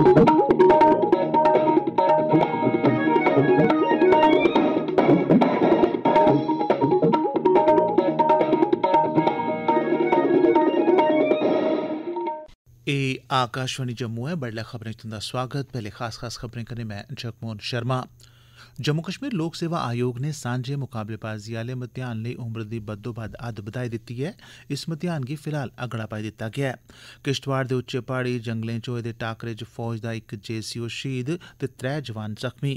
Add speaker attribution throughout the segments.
Speaker 1: ਇਹ ਆਕਾਸ਼ਵਾਣੀ ਜੰਮੂ ਹੈ ਬੜਲਾ ਖਬਰਾਂ ਚ ਤੁਹਾਡਾ ਸਵਾਗਤ ਪਹਿਲੇ ਖਾਸ ਖਾਸ ਖਬਰਾਂ ਕਨੇ ਮੈਂ ਜਗਮੋਹਨ ਸ਼ਰਮਾ जम्मू कश्मीर लोक सेवा आयोग नै सांझे मुकाबलेबाजी आले मतेयान लेई उम्र दी बद्दोबद्द हद्द बधाई दित्ती ऐ इस मतेयान गी फिलहाल अगड़ा पाई दित्ता गेआ ऐ किश्तवाड़ दे उच्चे प्हाड़ी जंगलें च होए दे टाकरे च फौज दा इक जेसीओ शहीद ते त्रै जवान जख्मी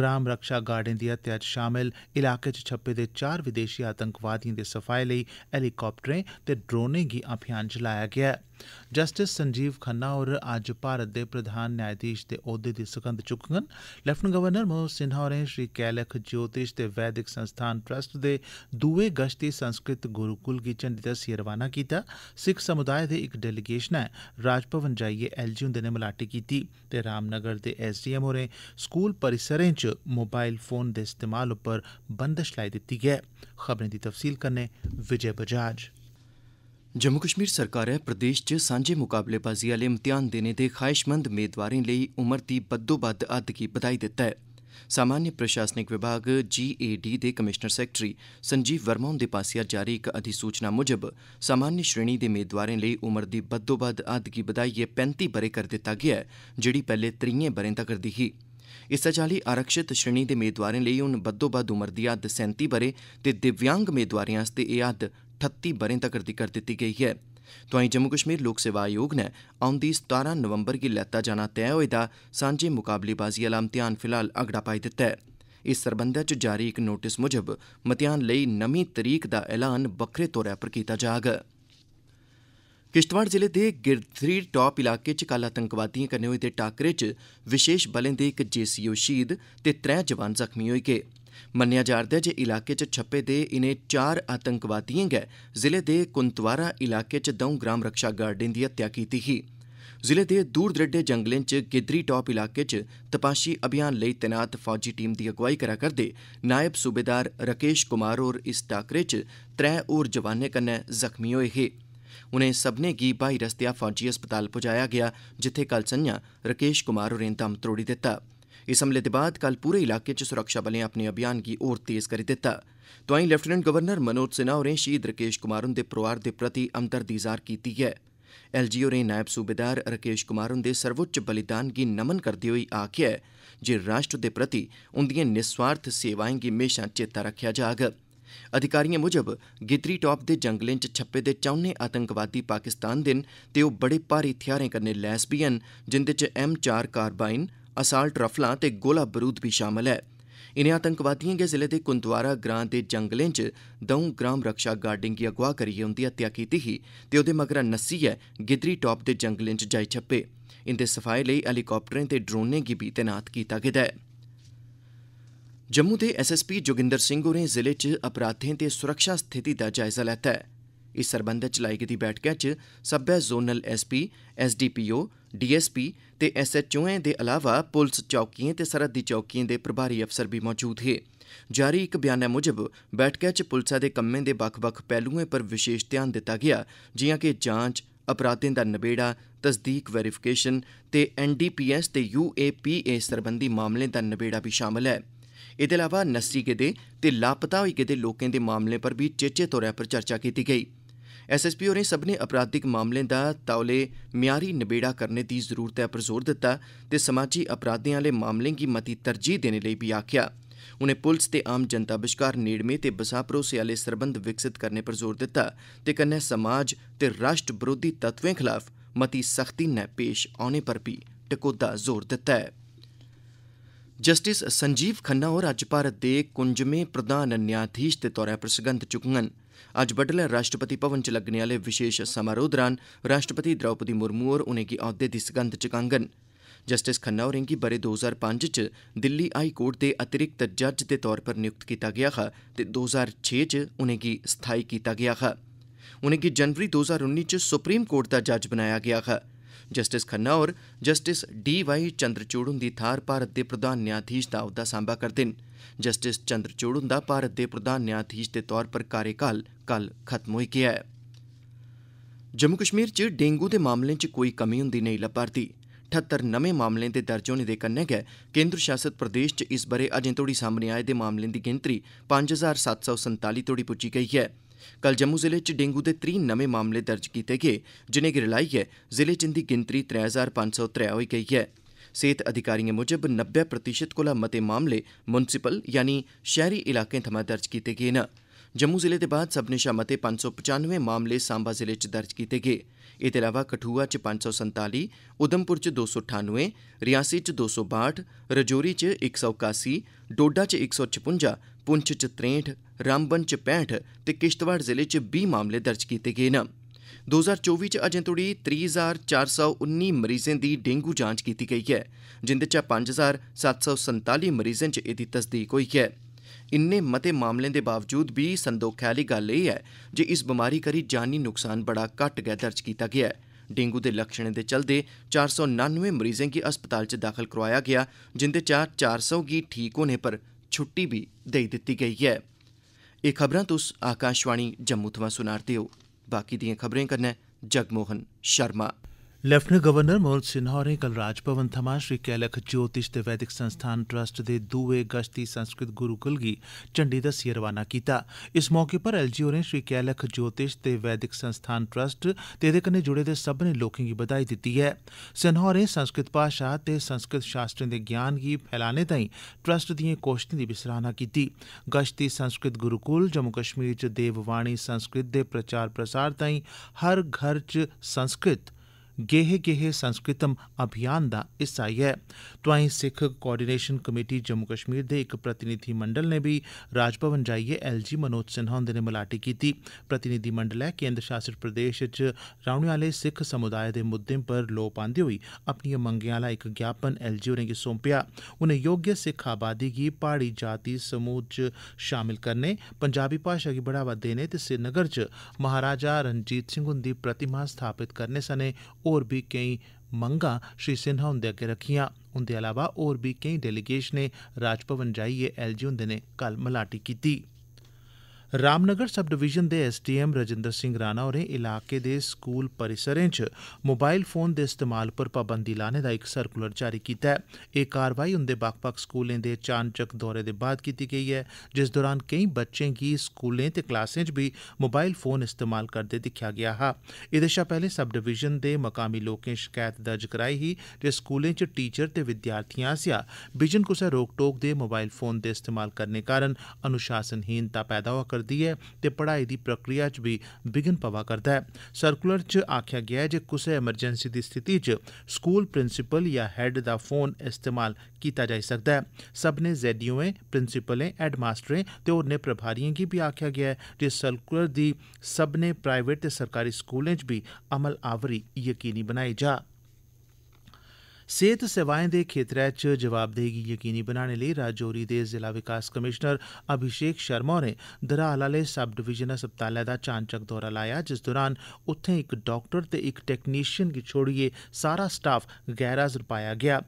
Speaker 1: ग्राम रक्षा गार्डें दी हत्या च शामल इलाके च छप्पे दे चार विदेशी आतंकवादिएं दे सफाए लेई हैलीकाप्टरें ते ड्रोनें गी अभियान चलाया गेआ ऐ जस्टिस संजीव खन्ना होर अज्ज भारत दे प्रधान न्यायाधीश दे औह्दे दी सगंध चुक्कङन लेफ्टिनेंट गवर्नर मनोज सिन्हा ਹੋਰੇ ਸ਼੍ਰੀ ਕੈਲਖ ਜੋਤਿਸ਼ ਤੇ ਵੈਦਿਕ ਸੰਸਥਾਨ ਟਰਸਟ ਦੇ ਦੂਵੇ ਗਸ਼ਤੀ ਸੰਸਕ੍ਰਿਤ ਗੁਰੂਕੁਲ ਕੀ ਚੰਡੀ ਦਾ ਸਿਰਵਾਨਾ ਕੀਤਾ ਸਿੱਖ ਸਮੁਦਾਇ ਦੇ ਇੱਕ ਡੈਲੀਗੇਸ਼ਨ ਹੈ ਰਾਜਪਵਨ ਜਾਈਏ ਐਲਜੀ ਹੁੰਦੇ ਨੇ ਮਲਾਟੀ ਕੀਤੀ ਤੇ ਰਾਮਨਗਰ ਦੇ ਐਸਡੀਐਮ ਹੋਰੇ ਸਕੂਲ ਪਰਿਸਰੇ ਚ ਮੋਬਾਈਲ ਫੋਨ ਦੇ ਇਸਤੇਮਾਲ ਉੱਪਰ ਬੰਦਸ਼ ਲਾਈ ਦਿੱਤੀ ਗਈ ਖਬਰ ਦੀ ਤਫਸੀਲ ਕਰਨੇ ਵਿਜੇ ਬਜਾਜ
Speaker 2: ਜੰਮੂ ਕਸ਼ਮੀਰ ਸਰਕਾਰ ਹੈ ਪ੍ਰਦੇਸ਼ 'ਚ ਸਾਂਝੇ ਮੁਕਾਬਲੇਬਾਜ਼ੀ ਵਾਲੇ ਇਮਤਿਹਾਨ ਦੇਣੇ ਦੇ ਖਾਹਿਸ਼ਮੰਦ ਉਮੀਦਵਾਰਾਂ ਲਈ ਉਮਰ ਦੀ ਬੱਦੋ-ਬੱਦ ਅੱਧ ਕੀ ਵਧਾਈ ਦਿੱਤਾ ਹੈ ਸਾਮਾਨਯ ਪ੍ਰਸ਼ਾਸਨਿਕ ਵਿਭਾਗ GAD ਦੇ ਕਮਿਸ਼ਨਰ ਸੈਕਟਰੀ ਸੰਜੀਵ ਵਰਮਾ ਹੁੰਦੇ ਪਾਸਿਆ ਜਾਰੀ ਇੱਕ ਅਧਿਸੂਚਨਾ ਮੁਜਬ ਸਾਮਾਨਯ ਸ਼੍ਰੇਣੀ ਦੇ ਉਮੀਦਵਾਰਾਂ ਲਈ ਉਮਰ ਦੀ ਬੱਦੋ-ਬੱਦ ਕੀ ਵਧਾਈਏ 35 ਬਰੇ ਕਰ ਦਿੱਤਾ ਗਿਆ ਹੈ ਜਿਹੜੀ ਪਹਿਲੇ 30 ਬਰੇ ਤੱਕ ਰਹੀ ਸੀ ਇਸ ਚਾਲੀ ਆਰਕਸ਼ਿਤ ਸ਼੍ਰੇਣੀ ਦੇ ਉਮੀਦਵਾਰਾਂ ਲਈ ਹੁਣ ਬੱਦੋ ਉਮਰ ਦੀ ਅਧ 37 ਬਰੇ ਤੇ ਦਿਵਯੰਗ ਉਮੀਦਵਾਰਾਂ ਵਾਸਤੇ ਇਹ ਅਧ 38 ਬਰੇ ਤੱਕ ਕਰ ਦਿੱਤੀ ਗਈ ਹੈ तोआई जम्मू कश्मीर लोक सेवा आयोग नै औंदी सतारां नवम्बर गी लैता जाना तैय होए दा सांझे मुकाबलेबाजी आह्ला म्तेहान फिलहाल अगड़ा पाई दित्ता ऐ इस सरबंधै च जारी इक नोटिस मुजब म्तेहान लेई नमीं तरीक दा ऐलान बक्खरे तौर पर कीता जाग किश्तवाड़ जिले दे गिरथरी टॉप इलाके च कल आतंकवादिएं कन्नै होए दे टाक्करे च विशेष बलें दे इक जेसीओ शहीद ते त्रै जवान जख्मी होई गे ਮੰਨਿਆ ਜਾ ਰਿਹਾ ਹੈ ਜੇ ਇਲਾਕੇ 'ਚ ਛੱਪੇ ਦੇ ਇਹਨੇ ਚਾਰ ਆਤੰਕਵਾਦੀਆਂ ਗਏ ਜ਼ਿਲ੍ਹੇ ਦੇ ਕੁੰਤਵਾਰਾ ਇਲਾਕੇ 'ਚ ਦੋਂ ਗ੍ਰਾਮ ਰੱਖਿਆ ਗਾਰਡਿੰਗ ਦੀ ਹੱਤਿਆ ਕੀਤੀ ਹੀ ਜ਼ਿਲ੍ਹੇ ਦੇ ਦੂਰ ਦਰੱਡੇ ਜੰਗਲਾਂ 'ਚ ਗਿਦਰੀ ਟੌਪ ਇਲਾਕੇ 'ਚ ਤਪਾਸ਼ੀ ਅਭਿਆਨ ਲਈ ਤਾਇਨਾਤ ਫੌਜੀ ਟੀਮ ਦੀ ਅਗਵਾਈ ਕਰਾ ਕਰਦੇ ਨਾਇਬ ਸੂਬੇਦਾਰ ਰਕੇਸ਼ ਕੁਮਾਰ ਔਰ ਇਸ ਟਾਕਰੇ 'ਚ ਤਰੇ ਔਰ ਜਵਾਨੇ ਕੰਨੇ ਜ਼ਖਮੀ ਹੋਏ ਹੇ ਉਨੇ ਸਭਨੇ ਕੀ ਬਾਈ ਰਸਤਿਆ ਫੌਜੀ ਹਸਪਤਾਲ ਪਹੁੰਚਾਇਆ ਗਿਆ ਜਿੱਥੇ ਕੱਲ ਸੰਨਿਆ ਰਕੇਸ਼ ਕੁਮਾਰ ਹੋਰੇਂ ਦਮ ਤੋੜੀ ਦਿੱਤਾ इस हमले दे बाद कल पूरे इलाके च सुरक्षाबलें अपने अभियान गी होर तेज करी दित्ता तोआई लेफ्टिनेंट गवर्नर मनोज सिन्हा होरें शहीद राकेश कुमार हुंदे परोआर दे प्रति हमदर्दी जाह्र कीती ऐ एलजी होरें नायब सूबेदार राकेश कुमार हुंदे सर्वोच्च बलिदान गी नमन करदे होई आखेआ ऐ जे राष्ट्र दे प्रति उंदिएं निस्वार्थ सेवाएं गी म्हेशां चेता रक्खेआ जाग अधिकारिएं मुजब गिदरी टॉप दे जंगलें च छप्पे दे चौनें आतंकवादी पाकिस्तान दे न ते ओह् बड़े भारी थेहारें कन्नै लैस बी हैन जिंदे च एम चार कारबाइन असाल्ट रफलां ते गोला बरूद बी शामल ऐ इनें आतंकवादिएं गै जिले दे कुंदवारा ग्रां दे जंगलें च दौं ग्राम रक्षा गार्डें गी अगवाह करियै उंदी हत्या कीती ही ते ओह्दे मगरा नस्सियै गिद्दरीटॉप दे जंगलें च जाई छप्पे इंदे सफाये लेई हैलीकाप्टरें ते ड्रोनें गी बी तैनात कीता गेदा ऐ जम्मू दे एसएसपी जोगिंदर सिंह होरें जिले च अपराधें ते सुरक्षा स्थिति दा जायजा लैता ऐ इस सरबंधै च लाई गेदी बैठका च सब्बै जोनल एसपी एसडीपीओ डीएसपी ते एसएचओएं दे अलावा पुलस चौकिएं ते सरहदी चौकिएं दे प्रभारी अफसर बी मौजूद हे जारी इक बयानै मुजब बैठका च पुलसै दे कम्में दे बक्ख बक्ख पैहलुएं पर विशेष ध्यान दित्ता गेआ जिआं के जांच अपराधें दा नबेड़ा तसदीक वेरीफिकेशन ते एनडीपीएस ते यूएपीए सरबंधी मामलें दा नबेड़ा बी शामल ऐ एह्दे अलावा नस्सी गेदे ते लापता होई गेदे लोकें दे मामलें पर बी चेचे तौर पर चर्चा कीती गेई एसएसपी होरें सब्मनें अपराधिक मामलें दा तौले म्यारी नबेड़ा करने दी जरूरतै पर जोर दित्ता ते समाजी अपराधें आह्ले मामलें गी मती तरजीह देने लेई बी आखेआ उनें पुलस ते आम जनता बश्कार नेड़मे ते बसाह भरोसे आह्ले सरबंध विकसित करने पर जोर दित्ता ते कन्नै समाज ते राष्ट्र बरोधी तत्वें खलाफ मती सख्ती नै पेश औने पर बी टकोह्दा जोर दित्ता ऐ जस्टिस संजीव खन्ना होर अज्ज भारत दे कुंजमें प्रधान न्यायाधीश दे तौर पर सगंध चुक्कङन अज्ज बड्डलै राष्ट्रपति भवन च लग्गने आह्ले विशेष समारोह दौरान राष्ट्रपति द्रौपदी मुर्मू होर उनें'गी औह्दे दी सगंध चुकाङन जस्टिस खन्ना होरें'गी ब'रे दो हजार पंज च दिल्ली हाई कोर्ट दे अतिरिक्त जज दे तौर पर नियुक्त कीता गेआ हा ते दो हजार छे च उनें'गी स्थाई कीता गेआ हा उनें'गी जनवरी दो हजार उन्नी च सुप्रीम कोर्ट दा जज बनाया गेआ हा ਜਸਟਿਸ ਖੰਨਾ ਹੋਰ ਜਸਟਿਸ ਡੀ ਵਾਈ ਚੰਦਰਚੂੜ ਹੁੰਦੀ ਥਾਰ ਭਾਰਤ ਦੇ ਪ੍ਰਧਾਨ ਨਿਆਂਧੀਸ਼ ਦਾ ਅਹੁਦਾ ਸੰਭਾ ਕਰਦੇ ਨੇ ਜਸਟਿਸ ਚੰਦਰਚੂੜ ਹੁੰਦਾ ਭਾਰਤ ਦੇ ਪ੍ਰਧਾਨ ਨਿਆਂਧੀਸ਼ ਦੇ ਤੌਰ ਪਰ ਕਾਰਜਕਾਲ ਕੱਲ ਖਤਮ ਹੋਈ ਗਿਆ ਹੈ ਜੰਮੂ ਕਸ਼ਮੀਰ 'ਚ ਡੇਂਗੂ ਦੇ ਮਾਮਲੇ 'ਚ ਕੋਈ ਕਮੀ ਹੁੰਦੀ ਨਹੀਂ ਲੱਭਦੀ 78 ਨਵੇਂ ਮਾਮਲੇ ਦੇ ਦਰਜ ਹੋਣੇ ਦੇ ਕੰਨੇ ਗਏ ਕੇਂਦਰ ਸ਼ਾਸਿਤ ਪ੍ਰਦੇਸ਼ 'ਚ ਇਸ ਬਾਰੇ ਅਜੇ ਤੋੜੀ ਸਾਹਮਣੇ ਆਏ ਦੇ ਮਾਮਲੇ ਦੀ ਗਿਣਤਰੀ 5747 ਤੋੜੀ ਪੁੱਜੀ ਗਈ ਹੈ कल जम्मू जिले च डेंगू दे त्रीह् नमें मामले दर्ज कीते गे जिनेंगी रलाइयै जिले च इंदी गिनतरी त्रै हजार पंज सौ त्रै होई गेई ऐ सेहत अधिकारिएं मुजब नब्बै प्रतिशत कोला मते मामले मुंसिपल यानी शैहरी इलाकें थमां दर्ज कीते गे न जम्मू जिले दे बाद सब्मनें शा मते पंज सौ पचानवै मामले सांबा जिले च दर्ज कीते गे एह्दे अलावा कठुआ च पंज सौ संताली उधमपुर च दो सौ ठानुए रियासी च दो सौ बाह्ठ रजौरी च इक सौ कासी डोडा च इक सौ छपुंजा पुंछ च त्रेंठ रामबन च पैंठ ते किश्तवाड़ जिले च बीह् मामले दर्ज कीते गे न दो हजार चौबी च अजें तोड़ी त्रीह् हजार चार सौ उन्नी मरीजें दी डेंगू जांच कीती गई है जिंदे चा पंज हजार सत्त सौ संताली मरीजें च एह्दी तसदीक होई है ਇੰਨੇ ਮਤੇ ਮਾਮਲੇ ਦੇ ਬਾਵਜੂਦ ਵੀ ਸੰਦੋਖ ਵਾਲੀ ਗੱਲ ਇਹ ਹੈ ਜੇ ਇਸ ਬਿਮਾਰੀ ਕਰੀ ਜਾਨੀ ਨੁਕਸਾਨ ਬੜਾ ਘੱਟ ਗਿਆ ਦਰਜ ਕੀਤਾ ਗਿਆ ਹੈ ਡੇਂਗੂ ਦੇ ਲੱਛਣਾਂ ਦੇ ਚਲਦੇ 499 ਮਰੀਜ਼ਾਂ ਕੀ ਹਸਪਤਾਲ ਚ ਦਾਖਲ ਕਰਵਾਇਆ ਗਿਆ ਜਿੰਦੇ ਚਾਰ 400 ਕੀ ਠੀਕ ਹੋਣੇ ਪਰ ਛੁੱਟੀ ਵੀ ਦੇ ਦਿੱਤੀ ਗਈ ਹੈ ਇਹ ਖਬਰਾਂ ਤੁਸ ਆਕਾਸ਼ਵਾਣੀ ਜੰਮੂ ਤੋਂ ਸੁਣਾਰਦੇ ਹੋ ਬਾਕੀ ਦੀਆਂ ਖਬਰਾਂ ਕਰਨਾ ਜਗਮੋਹਨ ਸ਼ਰਮਾ
Speaker 1: ਲੈਫਟੀਨੈਂਟ ਗਵਰਨਰ ਮੋਹਨ ਸਿਨਹਾ ਹੋरें कल राजभवन थमां श्री कैलख ज्योतिष ते वैदिक संस्थान ट्रस्ट दे दुए गश्ती संस्कृत गुरूकुल गी झंडी दस्सियै रवाना कीता इस मौके पर एलजी होरें श्री कैलख ज्योतिष ते वैदिक संस्थान ट्रस्ट ते एदे कन्नै जुड़े दे सब्बनें लोकें गी बधाई दित्ती ऐ सिन्हा होरें संस्कृत भाषा ते संस्कृत शास्त्रें दे ज्ञान गी फैलाने ताईं ट्रस्ट दिएं कोश्तें दी बी सराहना कीती गश्ती संस्कृत गुरूकुल जम्मू कश्मीर च देववाणी संस्कृत दे प्रचार प्रसार ताईं हर घर च संस्कृत गेहे गेहे संस्कृतम अभियान दा हिस्सा ऐ तोआई सिक्ख कोआर्डीनेशन कमेटी जम्मू कश्मीर दे इक प्रतिनिधिमंडल नै बी राजभवन जाइयै एल जी मनोज सिन्हा हुंदे नै मलाटी कीती प्रतिनिधिमंडलै केन्द्र शासित प्रदेश च रौह्ने आह्ले सिक्ख समुदाय दे मुद्दें पर लोऽ पांदे होई अपनिएं मंगें आह्ला इक ज्ञापन एल जी होरें'गी सौंपेआ उनें योग्य सिक्ख आबादी गी प्हाड़ी जाति समूह च शामल करने पंजाबी भाषा गी बढ़ावा देने ते श्रीनगर च महाराजा रंजीत सिंह हुंदी प्रतिमा स्थापित करने सने होर बी केई मंगां श्री सिन्हा हुंदे अग्गे रक्खियां उंदे अलावा होर बी केई डेलीगेशनें राजभवन जाइयै एल जी हुंदे नै कल मलाटी कीती रामनगर सब डिवीजन दे एसडीएम रजिंदर सिंह राणा होरें इलाके दे स्कूल परिसरें च मोबाईल फोन दे इस्तेमाल पर पाबंदी लाने दा इक सर्कुलर जारी कीता ऐ एह् कारवाई उंदे बक्ख बक्ख स्कूलें दे चानचक्क दौरे दे बाद कीती गेई ऐ जिस दौरान केई बच्चें गी स्कूलें ते क्लासें च बी मोबाईल फोन इस्तेमाल करदे दिक्खेआ गेआ हा एह्दे शा पैह्ले सब डिवीजन दे मकामी लोकें शकैत दर्ज कराई ही जे स्कूलें च टीचर ते विद्यार्थिएं आसेआ बिजन कुसै रोक टोक दे मोबाईल फोन दे इस्तेमाल करने कारण अनुशासनहीनता पैदा होआ करदी ऐ ते पढ़ाई दी प्रक्रिया च बी बिघन पवा करदा ऐ सर्कुलर च आखेआ गेआ ऐ जे कुसै एमरजेंसी दी स्थिति च स्कूल प्रिंसिपल या हैड दा फोन इस्तेमाल कीता जाई सकदा ऐ सब्मनें जेडीओएं प्रिंसिपलें हैडमास्टरें ते होरनें प्रभारिएं गी बी आखेआ गेआ ऐ जे सर्कुलर दी सब्मनें प्राइवेट ते सरकारी स्कूलें च बी अमल आवरी यकीनी बनाई जा सेहत सेवाएं दे खेत्तरै च जवाबदेही गी यकीनी बनाने लेई राजौरी दे जिला विकास कमिशनर अभिषेक शर्मा होरें दराल आले सब डिवीजन अस्पतालै दा चानचक्क दौरा लाया जिस दौरान उत्थें इक डाक्टर ते इक टेक्नीशियन गी छोड़ियै सारा स्टाफ गैर हाजर पाया गेआ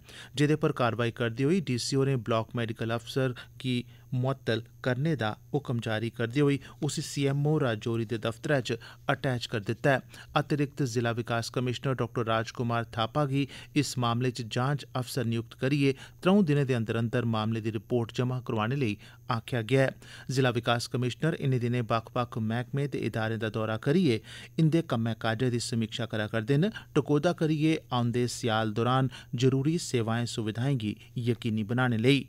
Speaker 1: जेदे पर कारवाई करदे होई डीसी होरें ब्लाक मैडिकल अफसर गी मुअत्तल करने दा हुक्म जारी करदे होई उसी सीएमओ राजौरी दे दफ्तरै च अटैच करी दित्ता ऐ अतिरिक्त जिला विकास कमिशनर डाक्टर राजकुमार थापा गी इस मामले च जांच अफसर नियुक्त करियै त्र'ऊं दिनें दे अंदर अंदर मामले दी रिपोर्ट जमा करोआने लेई आखेआ गेआ ऐ जिला विकास कमिशनर इनें दिनें बक्ख बक्ख मैह्कमें ते इदारें दा दौरा करियै इंदे कम्मै काजै दी समीक्षा करै करदे न टकोह्दा करियै औंदे स्याल दौरान जरूरी सेवाएं सुविधाएं गी यकीनी बनाने लेई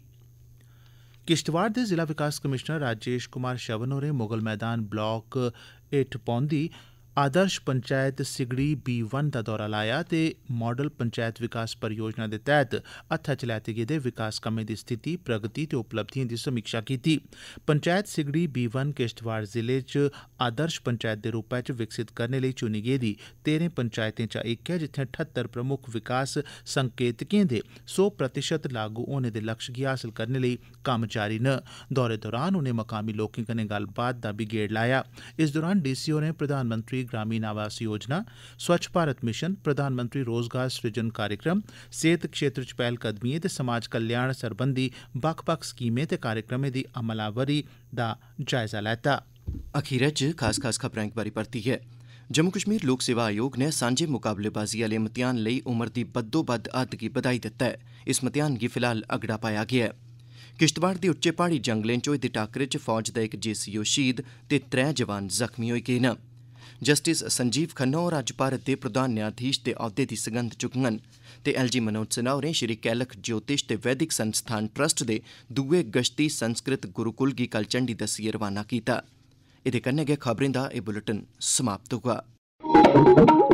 Speaker 1: किश्तवाड़ दे जिला विकास कमीश्नर राजेश कुमार शवन होरें मुगल मैदान ब्लाक हेठ पौंदी आदर्श पंचैत सिगड़ी बी वन दा दौरा लाया ते माडल पंचैत विकास परियोजना दे तैह्त हत्थै च लैते गेदे विकास कम्में दी स्थिति प्रगति ते उपलब्धिएं दी समीक्षा कीती पंचैत सिगड़ी बी वन किश्तवाड़ जिले च आदर्श पंचैत दे रूपै च विकसित करने लेई चुनी गेदी तेरें पंचैतें चा इक ऐ जित्थें ठत्तर प्रमुक्ख विकास संकेतकें दे सौ प्रतिशत लागू होने दे लक्ष्य गी हासल करने लेई कम्म जारी न दौरे दौरान उनें मकामी लोकें कन्नै गल्लबात दा बी गेड़ लाया इस दौरान डी सी होरें प्रधानमंत्री ग्रामीण आवास योजना स्वच्छ भारत मिशन प्रधानमंत्री रोजगार सृजन कार्यक्रम सेहत क्षेत्र च पैह्लकदमिएं ते समाज कल्याण सरबंधी बक्ख बक्ख स्कीमें ते कार्यक्रमें दी अमलावरी दा जायजा लैता अखीरै च खास खास खबरां इक बारी परतियै
Speaker 2: जम्मू कश्मीर लोक सेवा आयोग नै सांझे मुकाबलेबाजी आह्ले मतेयान लेई उमर दी बद्धोबद्ध हद्द गी बधाई दित्ता ऐ इस मतेयान गी फिलहाल अगड़ा पाया गेआ ऐ किश्तवाड़ दे उच्चे प्हाड़ी जंगलें च होए दे टाक्करे च फौज दा इक जेसीओ शहीद ते त्रै जवान जख्मी होई गे न जस्टिस संजीव खन्ना होर अज्ज भारत दे प्रधान न्यायाधीश दे औह्द्वे दी सगंध चुक्कङन ते एल जी मनोज सिन्हा होरें श्री कैलख ज्योतिष ते वैदिक संस्थान ट्रस्ट दे दुए गश्ती संस्कृत गुरूकुल गी कल झंडी दस्सियै रवाना कीता एह्दे कन्नै गै खबरें दा एह् बुलेटिन समाप्त हुआ